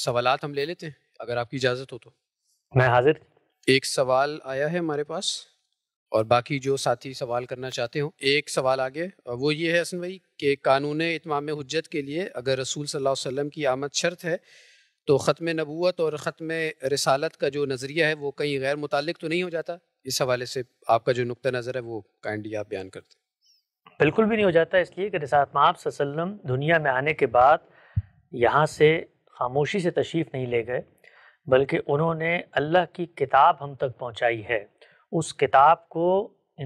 सवाल हम ले लेते हैं अगर आपकी इजाज़त हो तो मैं हाजिर एक सवाल आया है हमारे पास और बाकी जो साथी सवाल करना चाहते हो एक सवाल आगे वो ये है हसन भाई कि कानून इतमाम हजत के लिए अगर रसूल सल्लल्लाहु अलैहि वसल्लम की आमद शर्त है तो ख़त्म नबूत और ख़त्म रसालत का जो नज़रिया है वो कहीं गैर मुतल तो नहीं हो जाता इस हवाले से आपका जो नुक़ नज़र है वो काइंडली आप बयान करते बिल्कुल भी नहीं हो जाता इसलिए कि रसात माप दुनिया में आने के बाद यहाँ से खामोशी से तशरीफ़ नहीं ले गए बल्कि उन्होंने अल्लाह की किताब हम तक पहुंचाई है उस किताब को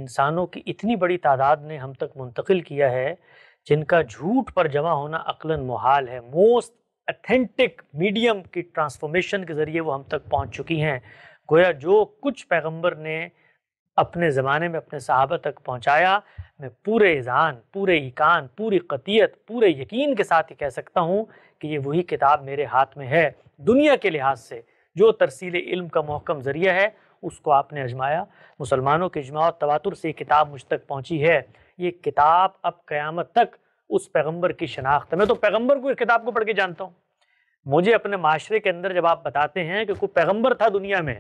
इंसानों की इतनी बड़ी तादाद ने हम तक मुंतकिल किया है जिनका झूठ पर जमा होना अकलन मुहाल है मोस्ट अथेंटिक मीडियम की ट्रांसफॉर्मेशन के ज़रिए वो हम तक पहुंच चुकी हैं गोया जो कुछ पैगंबर ने अपने ज़माने में अपने सहाबा तक पहुँचाया मैं पूरे ईजान पूरे ईकान पूरी कतियत पूरे यकीन के साथ ही कह सकता हूँ कि ये वही किताब मेरे हाथ में है दुनिया के लिहाज से जो तरसील इल्म का महकम ज़रिया है उसको आपने आजमाया मुसलमानों के और तवातुर से ये किताब मुझ तक पहुँची है ये किताब अब क़्यामत तक उस पैगम्बर की शनाख्त मैं तो पैगम्बर को इस किताब को पढ़ के जानता हूँ मुझे अपने माशरे के अंदर जब आप बताते हैं कि कोई पैगम्बर था दुनिया में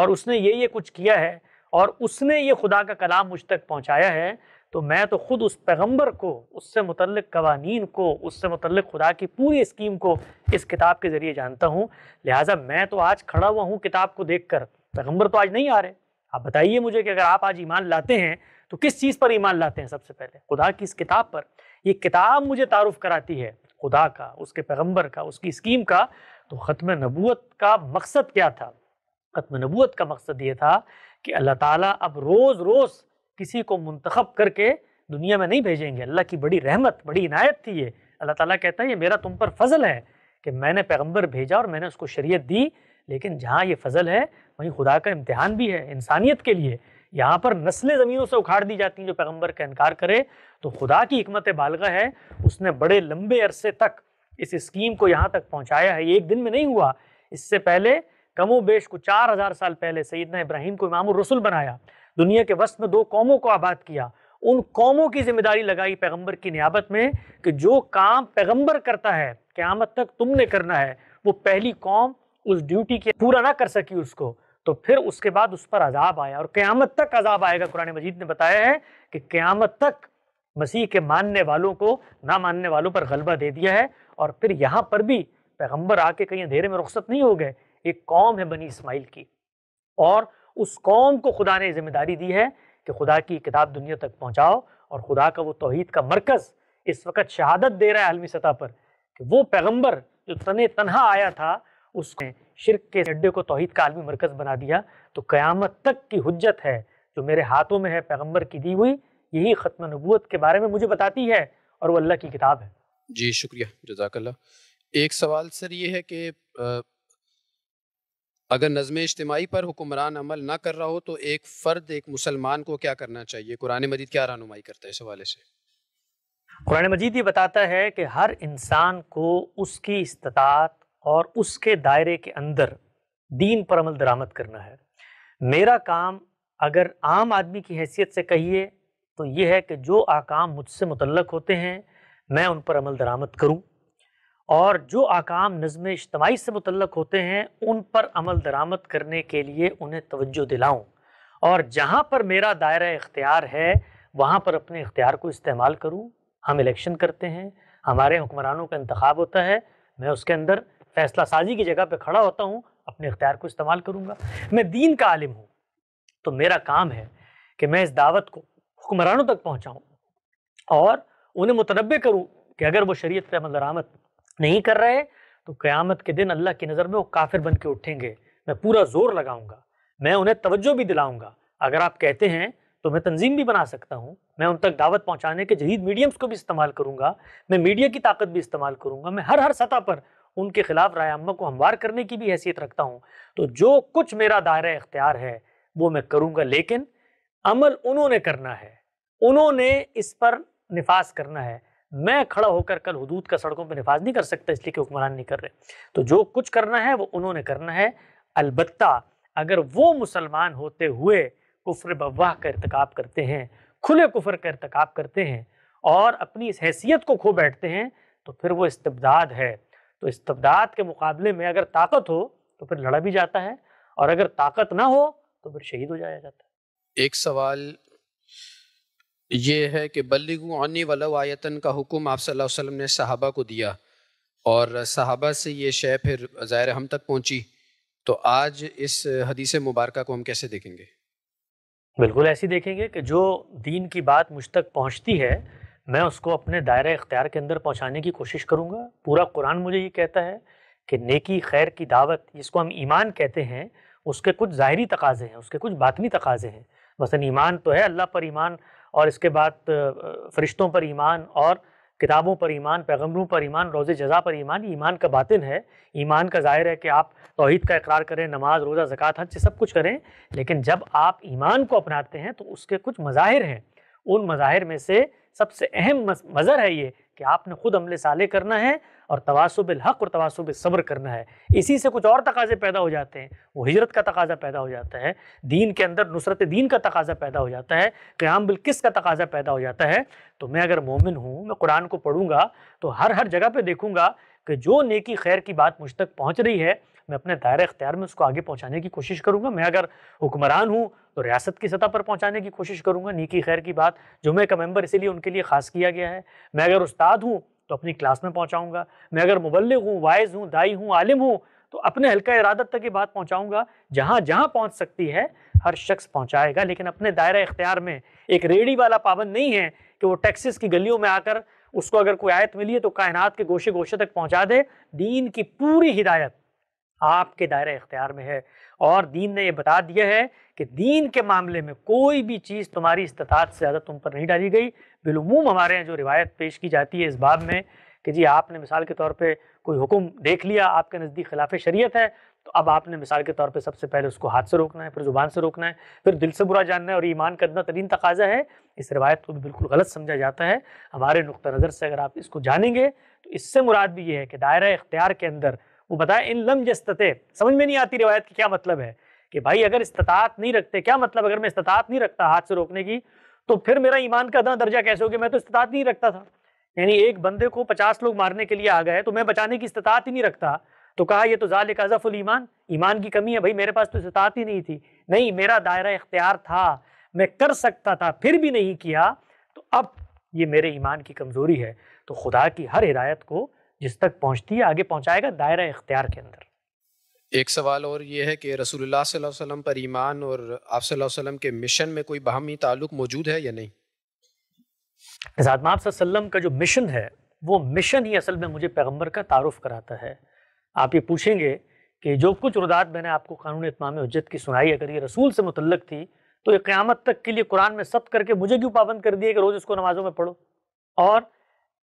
और उसने ये ये कुछ किया है और उसने ये खुदा का कलाम मुझ तक पहुँचाया है तो मैं तो ख़ुद उस पैगम्बर को उससे मुतल कवानीन को उससे मुतल खुदा की पूरी स्कीम को इस किताब के ज़रिए जानता हूँ लिहाजा मैं तो आज खड़ा हुआ हूँ किताब को देख कर पैगम्बर तो आज नहीं आ रहे आप बताइए मुझे कि अगर आप आज ईमान लाते हैं तो किस चीज़ पर ईमान लाते हैं सबसे पहले खुदा की इस किताब पर ये किताब मुझे तारुफ कराती है खुदा का उसके पैगम्बर का उसकी स्कीम का तो ख़त्म नबूत का मकसद क्या था ख़त्म नबूत का मकसद ये था कि अल्लाह ताला अब रोज़ रोज़ किसी को मंतखब करके दुनिया में नहीं भेजेंगे अल्लाह की बड़ी रहमत बड़ी इनायत थी ये अल्लाह ताला कहता है ये मेरा तुम पर फजल है कि मैंने पैगम्बर भेजा और मैंने उसको शरीयत दी लेकिन जहाँ ये फजल है वहीं खुदा का इम्तहान भी है इंसानियत के लिए यहाँ पर नस्लें ज़मीनों से उखाड़ दी जाती हैं जो पैगम्बर का इनकार करे तो खुदा की हमत बालगा है उसने बड़े लंबे अरसे तक इस स्कीम को यहाँ तक पहुँचाया है ये एक दिन में नहीं हुआ इससे पहले कमो बेश को चार हजार साल पहले सईदना इब्राहिम को इमाम रसुल बनाया दुनिया के वस्त में दो कौमों को आबाद किया उन कौमों की जिम्मेदारी लगाई पैगंबर की नियाबत में कि जो काम पैगंबर करता है क़्यामत तक तुमने करना है वो पहली कौम उस ड्यूटी के पूरा ना कर सकी उसको तो फिर उसके बाद उस पर अजाब आया और क़्यामत तक अजाब आएगा कुरान मजीद ने बताया है कि क़्यामत तक मसीह के मानने वालों को ना मानने वालों पर गलबा दे दिया है और फिर यहाँ पर भी पैगम्बर आके कहीं अंधेरे में रुख्सत नहीं हो गए एक कौम है बनी इसमाइल की और उस कौम को खुदा ने जिम्मेदारी दी है कि खुदा की किताब दुनिया तक पहुँचाओ और खुदा का वो तोहहीद का मरकज़ इस वक्त शहादत दे रहा है आलमी सतह पर कि वो पैगम्बर जो तन तनहा आया था उसने शिरक के अड्डे को तोहहीद का आलमी मरकज़ बना दिया तो क़यामत तक की हजत है जो मेरे हाथों में है पैगम्बर की दी हुई यही ख़त्म नबूत के बारे में मुझे बताती है और वो अल्लाह की किताब है जी शुक्रिया जजाकल्ला एक सवाल सर ये है कि अगर नज़म इज्तमाही पर हुक्मरान अमल ना कर रहा हो तो एक फ़र्द एक मुसलमान को क्या करना चाहिए कुरान मजीद क्या रहनुमाई करता है इस हवाले से कुरान मजीद ये बताता है कि हर इंसान को उसकी इस्तात और उसके दायरे के अंदर दीन पर अमल दरामद करना है मेरा काम अगर आम आदमी की हैसियत से कहिए तो ये है कि जो आकाम मुझसे मुतलक होते हैं मैं उन पर अमल दरामद करूँ और जो आकाम नज़म इज्तमाही से मुतलक होते हैं उन पर अमल दरामद करने के लिए उन्हें तवज्जो दिलाऊँ और जहाँ पर मेरा दायरा इख्तियार है वहाँ पर अपने इख्तियार को इस्तेमाल करूँ हम इलेक्शन करते हैं हमारे हुक्मरानों का इंतखब होता है मैं उसके अंदर फैसला साजी की जगह पर खड़ा होता हूँ अपने इख्तियार को इस्तेमाल करूँगा मैं दीन का आलिम हूँ तो मेरा काम है कि मैं इस दावत को हुक्मरानों तक पहुँचाऊँ और उन्हें मुतनबे करूँ कि अगर वो शरीयत पर अमल दरामद नहीं कर रहे तो क़यामत के दिन अल्लाह की नज़र में वो काफिर बन के उठेंगे मैं पूरा ज़ोर लगाऊंगा मैं उन्हें तवज्जो भी दिलाऊंगा अगर आप कहते हैं तो मैं तंजीम भी बना सकता हूँ मैं उन तक दावत पहुँचाने के जदीद मीडियम्स को भी इस्तेमाल करूँगा मैं मीडिया की ताकत भी इस्तेमाल करूँगा मैं हर हर सतह पर उनके खिलाफ राय अम्मा को हमवार करने की भी हैसियत रखता हूँ तो जो कुछ मेरा दायरा इख्तियार है वो मैं करूँगा लेकिन अमल उन्होंने करना है उन्होंने इस पर निफास करना है मैं खड़ा होकर कल हदूद का सड़कों पर नफाज नहीं कर सकता इसलिए कि हुक्मरान नहीं कर रहे तो जो कुछ करना है वो उन्होंने करना है अलबत् अगर वो मुसलमान होते हुए कुफर बवाह का irtikab करते हैं खुले कुफर का irtikab करते हैं और अपनी इस हैसियत को खो बैठते हैं तो फिर वो इस्तबदाद है तो इस्तबदाद के मुकाबले में अगर ताकत हो तो फिर लड़ा भी जाता है और अगर ताकत ना हो तो फिर शहीद हो जाया जाता है एक सवाल ये है कि बल्लिगु अन्नी वाला आयतन का हुक्म आप सल्लल्लाहु अलैहि वसल्लम ने सहाबा को दिया और सहाबा से ये शय फिर ज़ाहिर हम तक पहुंची तो आज इस हदीस मुबारक को हम कैसे देखेंगे बिल्कुल ऐसी देखेंगे कि जो दीन की बात मुझ तक पहुँचती है मैं उसको अपने दायरा इख्तियार के अंदर पहुँचाने की कोशिश करूँगा पूरा कुरान मुझे ये कहता है कि नेकी खैर की दावत जिसको हम ईमान कहते हैं उसके कुछ ज़ाहरी तकाजे हैं उसके कुछ बातनी तकाजे हैं मसलन ईमान तो है अल्लाह पर ईमान और इसके बाद फरिश्तों पर ईमान और किताबों पर ईमान पैगम्बरों पर ईमान रोज़ जज़ा पर ईमान ईमान का बातिन है ईमान का ज़ाहिर है कि आप तोहद का इकरार करें नमाज रोज़ा ज़क़़त हज सब कुछ करें लेकिन जब आप ईमान को अपनाते हैं तो उसके कुछ मज़ाहिर हैं उन मज़ाहिर में से सबसे अहम मज़र है ये कि आपने ख़ुद अमल साले करना है और तवासुब हक़ और तवासुब सब्र करना है इसी से कुछ और तकाजे पैदा हो जाते हैं वो हिजरत का तकाजा पैदा हो जाता है दीन के अंदर नुसरत दीन का तकाजा पैदा हो जाता है क़्याम बिलकिस का तकाजा पैदा हो जाता है तो मैं अगर मोमिन हूँ मैं कुरान को पढ़ूँगा तो हर हर जगह पर देखूँगा कि जो नेकी खैर की बात मुझ तक पहुँच रही है मैं अपने दायरे अख्तियार में उसको आगे पहुँचाने की कोशिश करूँगा मैं अगर हुक्मरान हूँ तो रियासत की सतह पर पहुँचाने की कोशिश करूँगा नीकी खैर की बात जुमे का मेम्बर इसीलिए उनके लिए ख़ास किया गया है मैं अगर उस्ताद हूँ तो अपनी क्लास में पहुँचाऊँगा मैं अगर मुबल हूँ वाइज हूँ दाई हूँ आलिम हूँ तो अपने हल्का इरादत तक ये बात पहुँचाऊँगा जहाँ जहाँ पहुँच सकती है हर शख्स पहुँचाएगा लेकिन अपने दायरा इख्तियार में एक रेडी वाला पाबंद नहीं है कि वो टैक्सीस की गलियों में आकर उसको अगर कोई आयत मिली है तो कायनात के गोशे गोशे तक पहुँचा दे दीन की पूरी हिदायत आपके दायरे इख्तियार में है और दीन ने यह बता दिया है कि दीन के मामले में कोई भी चीज़ तुम्हारी इस्तात से ज़्यादा तुम पर नहीं डाली गई बिलूम हमारे यहाँ जो रिवायत पेश की जाती है इस बाब में कि जी आपने मिसाल के तौर पर कोई हुक्म देख लिया आपके नज़दीक खिलाफ शरीत है तो अब आपने मिसाल के तौर पर सबसे पहले उसको हाथ से रोकना है फिर ज़ुबान से रोकना है फिर दिल से बुरा जानना है और ईमान करना तरीन तकाजा है इस रवायत को भी बिल्कुल गलत समझा जाता है हमारे नुक़ नज़र से अगर आप इसको जानेंगे तो इससे मुराद भी ये है कि दायरा इख्तियार के अंदर वो बताया इन लम जस्तते समझ में नहीं आती रिवायत की क्या मतलब है कि भाई अगर इस्तात नहीं रखते क्या मतलब अगर मैं इस्तात नहीं रखता हाथ से रोकने की तो फिर मेरा ईमान का अदा दर्जा कैसे हो गया मैं तो इस्तात नहीं रखता था यानी एक बंदे को पचास लोग मारने के लिए आ गए तो मैं बचाने की इस्तात ही नहीं रखता तो कहा यह तो ज़ाल अज़फ़ुल ईमान ईमान की कमी है भाई मेरे पास तो इस्तात ही नहीं थी नहीं मेरा दायरा इख्तियार था मैं कर सकता था फिर भी नहीं किया तो अब ये मेरे ईमान की कमज़ोरी है तो खुदा की हर हिदायत को जिस तक पहुंचती है आगे पहुंचाएगा दायरा इख्तियार के अंदर एक सवाल और ये है कि रसूलुल्लाह सल्लल्लाहु अलैहि वसल्लम पर ईमान और आप सल्लल्लाहु अलैहि वसल्लम के मिशन में कोई बाहमी ताल्लुक मौजूद है या नहीं निजात आप वसल्लम का जो मिशन है वो मिशन ही असल में मुझे पैगम्बर का तारुफ कराता है आप ये पूछेंगे कि जो कुछ रुदात मैंने आपको कानून इतमाम हजत की सुनाई अगर ये रसूल से मुतलक थी तो ये क़्यामत तक के लिए कुरान में सब करके मुझे क्यों पाबंद कर दिए कि रोज़ इसको नमाज़ों में पढ़ो और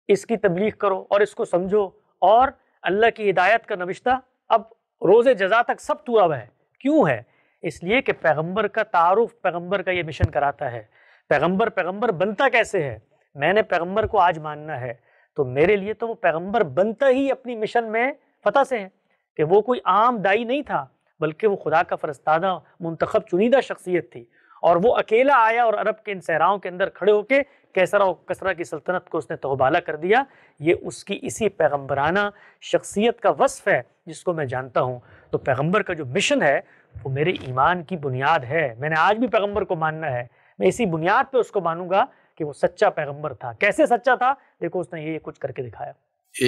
इसकी तबलीग करो और इसको समझो और अल्लाह की हिदायत का नविश्ता अब रोज़ जजा तक सब तुरा हुआ है क्यों है इसलिए कि पैगंबर का तारुफ पैगंबर का ये मिशन कराता है पैगंबर पैगंबर बनता कैसे है मैंने पैगंबर को आज मानना है तो मेरे लिए तो वो पैगंबर बनता ही अपनी मिशन में फतह से है कि वो कोई आम दाई नहीं था बल्कि वो खुदा का फरस्तादा मुंतखब चुनीदा शख्सियत थी और वो अकेला आया और अरब के इन सहराओं के अंदर खड़े होकर कैसरा कसरा की सल्तनत को उसने तोबाला कर दिया ये उसकी इसी पैगम्बराना शख्सियत का वसफ़ है जिसको मैं जानता हूँ तो पैगम्बर का जो मिशन है वो मेरे ईमान की बुनियाद है मैंने आज भी पैगम्बर को मानना है मैं इसी बुनियाद पर उसको मानूंगा कि वो सच्चा पैगम्बर था कैसे सच्चा था देखो उसने ये कुछ करके दिखाया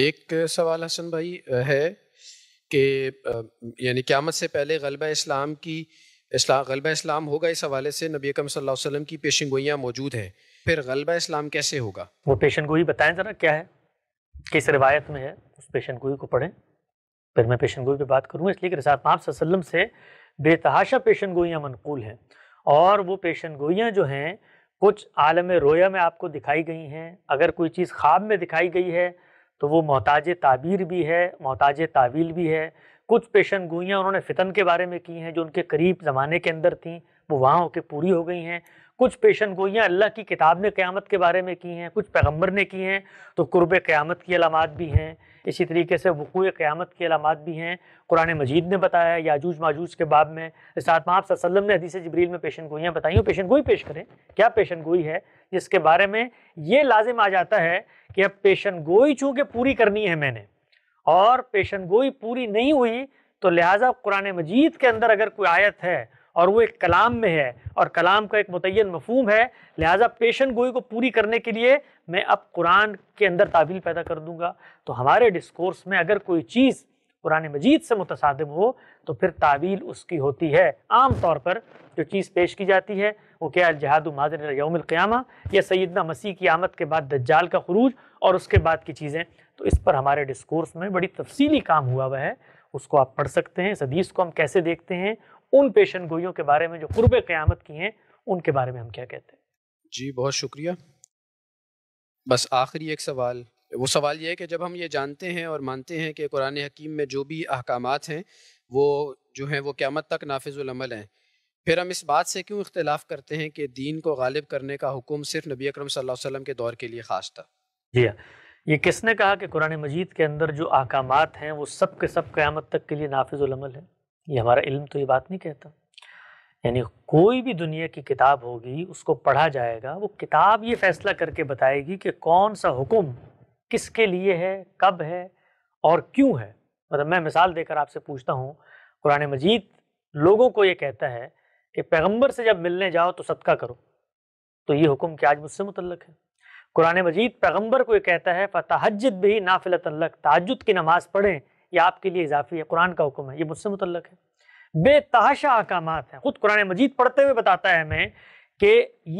एक सवाल हसन भाई है कि यानी क्यामत से पहले गलबा इस्लाम की गलबा इस्लाम होगा इस हवाले से नबी अकम सल्लल्लाहु अलैहि वसल्लम की पेशेंगोइयाँ मौजूद हैं फिर गलबा इस्लाम कैसे होगा वो पेशेंट को ही बताएं ज़रा क्या है किस रिवायत में है उस पेशेंट गोई को पढ़ें फिर मैं पेशेंट गोई पर बात करूँगा इसलिए कि रसात आप से बेतहाशा पेशेंट गोइयाँ मनकूल हैं और वो पेशेंट गोइयाँ जो हैं कुछ आलम रोया में आपको दिखाई गई हैं अगर कोई चीज़ ख्वाब में दिखाई गई है तो वो मोहताज ताबीर भी है मोहताज तावील भी है कुछ पेशन गोइयाँ उन्होंने फ़ितन के बारे में की हैं जो उनके करीब ज़माने के अंदर थी वो वहाँ होकर पूरी हो गई हैं कुछ पेशन गोइयाँ अल्लाह की किताब ने क़्यामत के बारे में की हैं कुछ पैगम्बर ने की हैं तो कुरब क़्यामत की अलामत भी हैं इसी तरीके से वक़ू क़्यामत की अलामत भी हैं कुरान मजीद ने बताया याजूज माजूज के बाब में साथ आप वसल्लम ने हदीस जबरील में पेशन गोइयाँ बताई हूँ पेशन गोई पेश करें क्या पेशन गोई है जिसके बारे में ये लाजिम आ जाता है कि अब पेशन गोई चूँकि पूरी करनी है मैंने और पेशन गोई पूरी नहीं हुई तो लिहाजा कुरान मजीद के अंदर अगर कोई आयत है और वो एक कलाम में है और कलाम का एक मुतन मफहम है लिहाजा पेशन गोई को पूरी करने के लिए मैं अब कुरान के अंदर तावील पैदा कर दूंगा तो हमारे डिस्कोर्स में अगर कोई चीज़ कुरान मजीद से मुतसादम हो तो फिर तावील उसकी होती है आम तौर पर जो चीज़ पेश की जाती है वो क्या जहाद माजन यौमक़्यामा या सैदना मसीह की आमद के बाद दज्जाल का खरूज और उसके बाद की चीज़ें तो इस पर हमारे डिस्कोर्स में बड़ी तफसीली काम हुआ हुआ है उसको आप पढ़ सकते हैं इस हदीस को हम कैसे देखते हैं उन पेशन गोइयों के बारे में जो कुर्ब क़्यामत की हैं उनके बारे में हम क्या कहते हैं जी बहुत शुक्रिया बस आखिरी एक सवाल वो सवाल ये है कि जब हम ये जानते हैं और मानते हैं कि कुरान हकीम में जो भी अहकाम हैं वो जो हैं वो क़्यामत तक नाफिजुलमल हैं फिर हम इस बात से क्यों इख्तलाफ करते हैं कि दीन को गालिब करने का हुक्म सिर्फ नबी अकरम सल्लल्लाहु अलैहि वसल्लम के दौर के लिए ख़ास था जी हाँ ये किसने कहा कि कुरान मजीद के अंदर जो अहकाम हैं वो सब के सब क़्यामत तक के लिए नाफिजुलमल है ये हमारा इल्म तो ये बात नहीं कहता यानी कोई भी दुनिया की किताब होगी उसको पढ़ा जाएगा वो किताब ये फैसला करके बताएगी कि कौन सा हुक्म किसके लिए है कब है और क्यों है मतलब मैं मिसाल देकर आपसे पूछता हूँ कुरान मजीद लोगों को ये कहता है कि पैगंबर से जब मिलने जाओ तो सदका करो तो ये हुक्म क्या आज मुझसे मुतलक है कुरान मजीद पैगंबर को ये कहता है फ़तहजद भी नाफ़िलतल तजुद की नमाज़ पढ़ें ये आपके लिए इजाफी है कुरान का हुक्म है ये मुझसे मुतल है बेतहाशा अहकाम हैं ख़ुद कुरान मजीद पढ़ते हुए बताता है हमें कि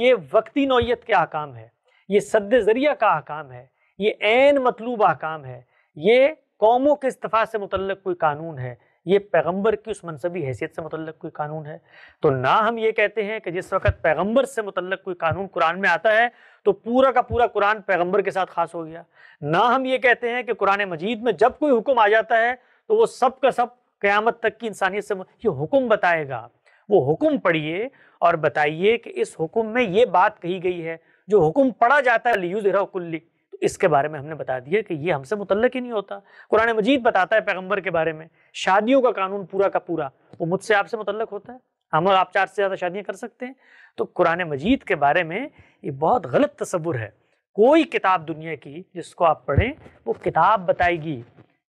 ये वक्ती नौीयत के अहकाम है ये सद ज़रिया का अहकाम है ये मतलूब अहकाम है ये कौमों के इस्तफ़ा से मुतल कोई कानून है ये पैगंबर की उस मनसबी हैसियत से मतलब कोई कानून है तो ना हम ये कहते हैं कि जिस वक्त पैगंबर से मतलब कोई कानून कुरान में आता है तो पूरा का पूरा कुरान पैगंबर के साथ खास हो गया ना हम ये कहते हैं कि कुरान मजीद में जब कोई हुक्म आ जाता है तो वो सब का सब क़्यामत तक की इंसानियत से ये हुक्म बताएगा वो हुक्म पढ़िए और बताइए कि इस हुक्म में ये बात कही गई है जो हुक्म पढ़ा जाता है यूज़ कुल्ली तो इसके बारे में हमने बता दिया कि ये हमसे मुतल ही नहीं होता कुरान मजीद बताता है पैगम्बर के बारे में शादियों का कानून पूरा का पूरा वो मुझसे आपसे मुतल होता है हम आप चार से ज़्यादा शादियाँ कर सकते हैं तो कुरान मजीद के बारे में ये बहुत गलत तस्वुर है कोई किताब दुनिया की जिसको आप पढ़ें वो किताब बताएगी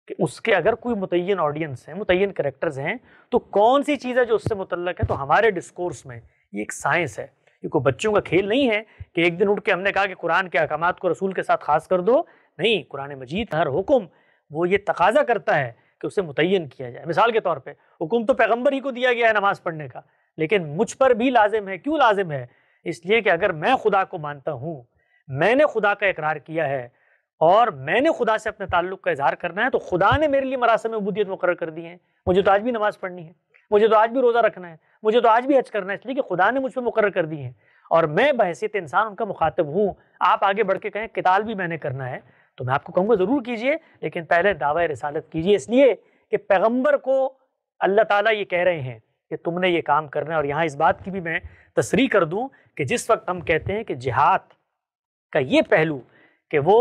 कि उसके अगर कोई मुतन ऑडियंस हैं मुतन करेक्टर्स हैं तो कौन सी चीज़ है जो उससे मुतलक है तो हमारे डिस्कोर्स में ये एक साइंस है ये कोई बच्चों का खेल नहीं है कि एक दिन उठ के हमने कहा कि कुरान के अहकाम को रसूल के साथ खास कर दो नहीं कुरान मजीद हर हुक्म वो ये तकाजा करता है कि उसे मुतन किया जाए मिसाल के तौर पर हुक्म तो पैगम्बर ही को दिया गया है नमाज़ पढ़ने का लेकिन मुझ पर भी लाजिम है क्यों लाजिम है इसलिए कि अगर मैं खुदा को मानता हूँ मैंने खुदा का इकरार किया है और मैंने खुदा से अपने ताल्लुक का इजहार करना है तो खुदा ने मेरे लिए मरासम अबूदियत मुकर कर दी है मुझे तो आज भी नमाज़ पढ़नी है मुझे तो आज भी रोज़ा रखना है मुझे तो आज भी हज करना है इसलिए कि खुदा ने मुझ पर मुकर कर दी है और मैं बहसीत इंसान उनका मुखातब हूँ आप आगे बढ़ के कहें किताल भी मैंने करना है तो मैं आपको कहूँगा ज़रूर कीजिए लेकिन पहले दावा रसालत कीजिए इसलिए कि पैगम्बर को अल्लाह ताली ये कह रहे हैं कि तुमने ये काम करना है और यहाँ इस बात की भी मैं तस्री कर दूँ कि जिस वक्त हम कहते हैं कि जिहाद का ये पहलू कि वो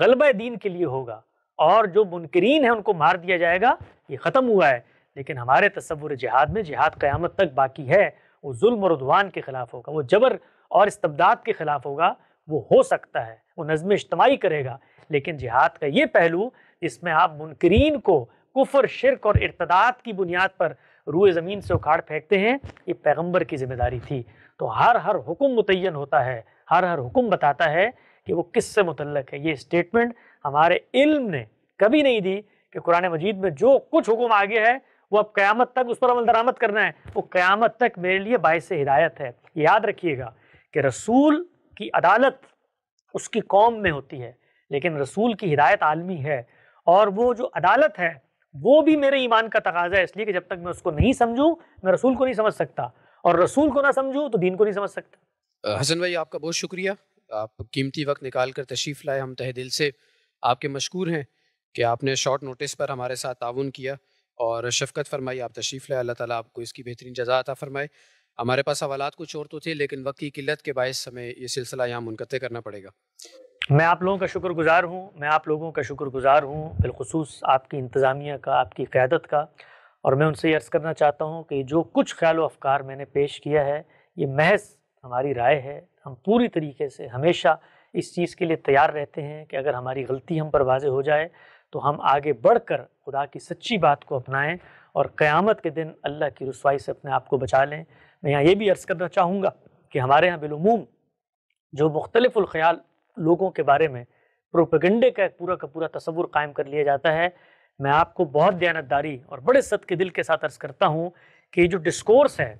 गलबा दीन के लिए होगा और जो मुनकरीन है उनको मार दिया जाएगा ये ख़त्म हुआ है लेकिन हमारे तस्वुर जिहाद में जिहाद क़्यामत तक बाकी है वो जुल्म और उदवान के ख़िलाफ़ होगा वो जबर और इस्तबदाद के ख़िलाफ़ होगा वो हो सकता है वो नज़म इज्तमाही करेगा लेकिन जिहाद का ये पहलू जिसमें आप मुनकरीन को कुफर शिरक और इर्तदाद की बुनियाद पर रूए ज़मीन से उखाड़ फेंकते हैं ये पैगम्बर की जिम्मेदारी थी तो हर हर हुक्म मुतन होता है हर हर हुक्म बताता है कि वो किस से मुतलक है ये स्टेटमेंट हमारे इल्म ने कभी नहीं दी कि कुरान मजीद में जो कुछ हुक्म आगे है वो अब क़्यामत तक उस पर अमल दरामद करना है वो क़्यामत तक मेरे लिए बायस हिदायत है याद रखिएगा कि रसूल की अदालत उसकी कौम में होती है लेकिन रसूल की हिदायत आलमी है और वो जो अदालत है वो भी मेरे ईमान का तकाजा है इसलिए कि जब तक मैं उसको नहीं समझूँ मैं रसूल को नहीं समझ सकता और रसूल को ना समझूँ तो दीन को नहीं समझ सकता हसन भाई आपका बहुत शुक्रिया आप कीमती वक्त निकाल कर तशरीफ़ लाए हम तह दिल से आपके मशहूर हैं कि आपने शॉर्ट नोटिस पर हमारे साथ ताउन किया और शफकत फरमाई आप तशरीफ़ लाए अल्लाह ताला आपको इसकी बेहतरीन जजा अता फरमाए हमारे पास सवाल कुछ और तो थे लेकिन वक्त की किल्लत के बायस हमें ये सिलसिला यहाँ मुनक़ करना पड़ेगा मैं आप लोगों का शुक्रगुजार हूँ मैं आप लोगों का शुक्रगुजार हूँ बिलखसूस आपकी इंतज़ामिया का आपकी क़्यादत का और मैं उनसे ये अर्ज़ करना चाहता हूँ कि जो कुछ ख्याल अफकार मैंने पेश किया है ये महज हमारी राय है हम पूरी तरीके से हमेशा इस चीज़ के लिए तैयार रहते हैं कि अगर हमारी गलती हम पर वाज हो जाए तो हम आगे बढ़ कर खुदा की सच्ची बात को अपनाएं और क़यामत के दिन अल्लाह की रसवाई से अपने आप को बचा लें मैं यहाँ ये भी अर्ज़ करना चाहूँगा कि हमारे यहाँ बिलूम जो मुख्तलफ़ुलख्याल लोगों के बारे में प्रोपेगेंडे का पूरा का पूरा तस्वुर कायम कर लिया जाता है मैं आपको बहुत दयानतदारी और बड़े सद के दिल के साथ अर्ज़ करता हूँ कि जो डिस्कोर्स है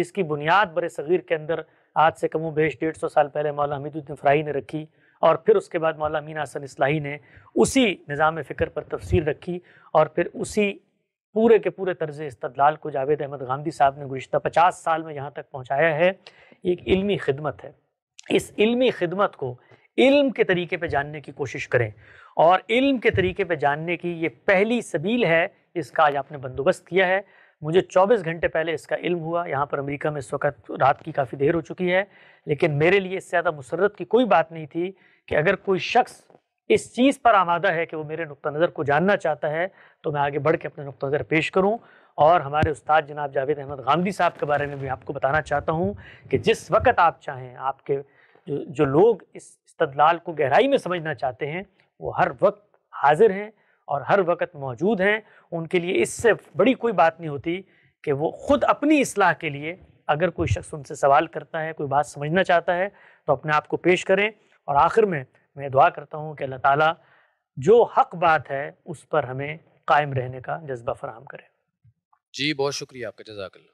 जिसकी बुनियाद बर सग़ीर के अंदर आज से कम बेश डेढ़ सौ साल पहले मौला हमीदुद्दीन फ्राही ने रखी और फिर उसके बाद मौला मीना हसन इसलाही ने उसी निज़ाम फ़िक्र पर तफसीर रखी और फिर उसी पूरे के पूरे तर्ज इस्तलाल को जावेद अहमद गांधी साहब ने गुज्त पचास साल में यहाँ तक पहुँचाया है एक इल्मी खिदमत है इस इल्मी खिदमत को इल्म के तरीके पे जानने की कोशिश करें और इल्म के तरीके पे जानने की ये पहली सबील है इसका आज आपने बंदोबस्त किया है मुझे 24 घंटे पहले इसका इल्म हुआ यहाँ पर अमेरिका में इस वक्त रात की काफ़ी देर हो चुकी है लेकिन मेरे लिए इससे ज़्यादा मुसरत की कोई बात नहीं थी कि अगर कोई शख्स इस चीज़ पर आमादा है कि वो मेरे नुक़ नज़र को जानना चाहता है तो मैं आगे बढ़ के अपने नुक़ नज़र पेश करूँ और हमारे उस्ताद जनाब जावेद अहमद गांधी साहब के बारे में भी आपको बताना चाहता हूँ कि जिस वक्त आप चाहें आपके जो जो लोग इस इस्तदलाल को गहराई में समझना चाहते हैं वो हर वक्त हाजिर हैं और हर वक्त मौजूद हैं उनके लिए इससे बड़ी कोई बात नहीं होती कि वो ख़ुद अपनी असलाह के लिए अगर कोई शख्स उनसे सवाल करता है कोई बात समझना चाहता है तो अपने आप को पेश करें और आखिर में मैं दुआ करता हूँ कि अल्लाह ताला जो हक बात है उस पर हमें कायम रहने का जज्बा फराहम करें जी बहुत शुक्रिया आपका जजाकल